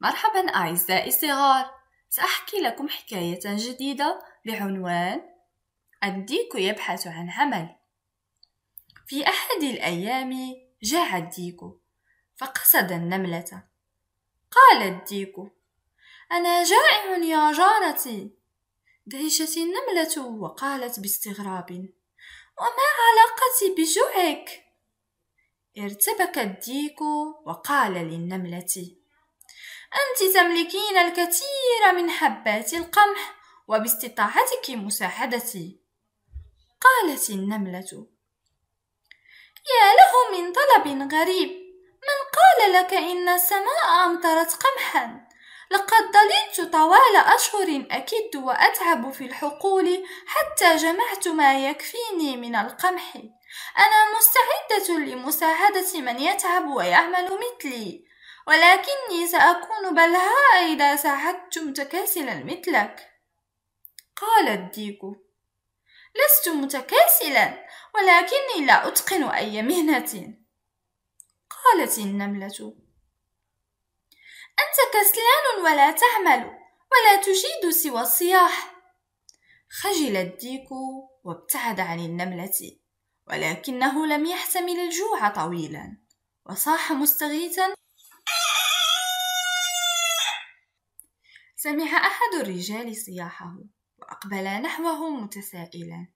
مرحبا أعزائي الصغار سأحكي لكم حكاية جديدة بعنوان الديك يبحث عن عمل في أحد الأيام جاع الديك فقصد النملة قال الديك أنا جائع يا جارتي دهشت النملة وقالت باستغراب وما علاقتي بجوعك ارتبك الديك وقال للنمله أنت تملكين الكثير من حبات القمح وباستطاعتك مساعدتي قالت النملة يا له من طلب غريب من قال لك إن السماء أمطرت قمحا لقد ضللت طوال أشهر أكد وأتعب في الحقول حتى جمعت ما يكفيني من القمح أنا مستعدة لمساعدة من يتعب ويعمل مثلي ولكني سأكون بلهاء إذا ساعدت متكاسلا مثلك قال الديك لست متكاسلا ولكني لا أتقن أي مهنة قالت النملة أنت كسلان ولا تعمل ولا تجيد سوى الصياح خجل الديك وابتعد عن النملة ولكنه لم يحتمل الجوع طويلا وصاح مستغيثا سمع أحد الرجال صياحه وأقبل نحوه متسائلا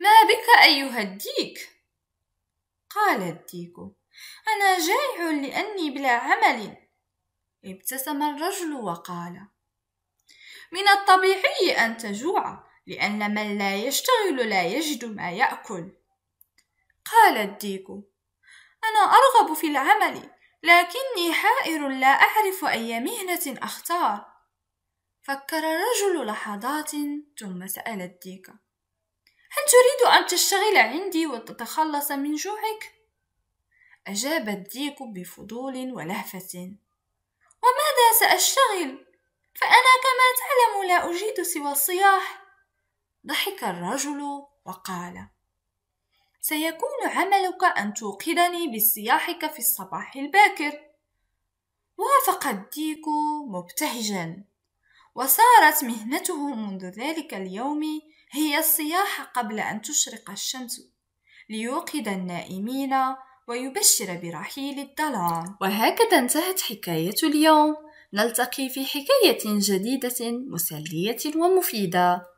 ما بك أيها الديك؟ قال الديك أنا جائع لأني بلا عمل ابتسم الرجل وقال من الطبيعي أن تجوع لأن من لا يشتغل لا يجد ما يأكل قال الديك أنا أرغب في العمل لكني حائر لا أعرف أي مهنة أختار فكر الرجل لحظات ثم سأل الديك هل تريد أن تشتغل عندي وتتخلص من جوعك؟ أجاب الديك بفضول ولهفة وماذا سأشتغل؟ فأنا كما تعلم لا أجيد سوى الصياح ضحك الرجل وقال سيكون عملك أن توقدني بصياحك في الصباح الباكر وافق الديك مبتهجا وصارت مهنته منذ ذلك اليوم هي الصياح قبل أن تشرق الشمس ليوقد النائمين ويبشر برحيل الظلام وهكذا انتهت حكاية اليوم نلتقي في حكاية جديدة مسلية ومفيدة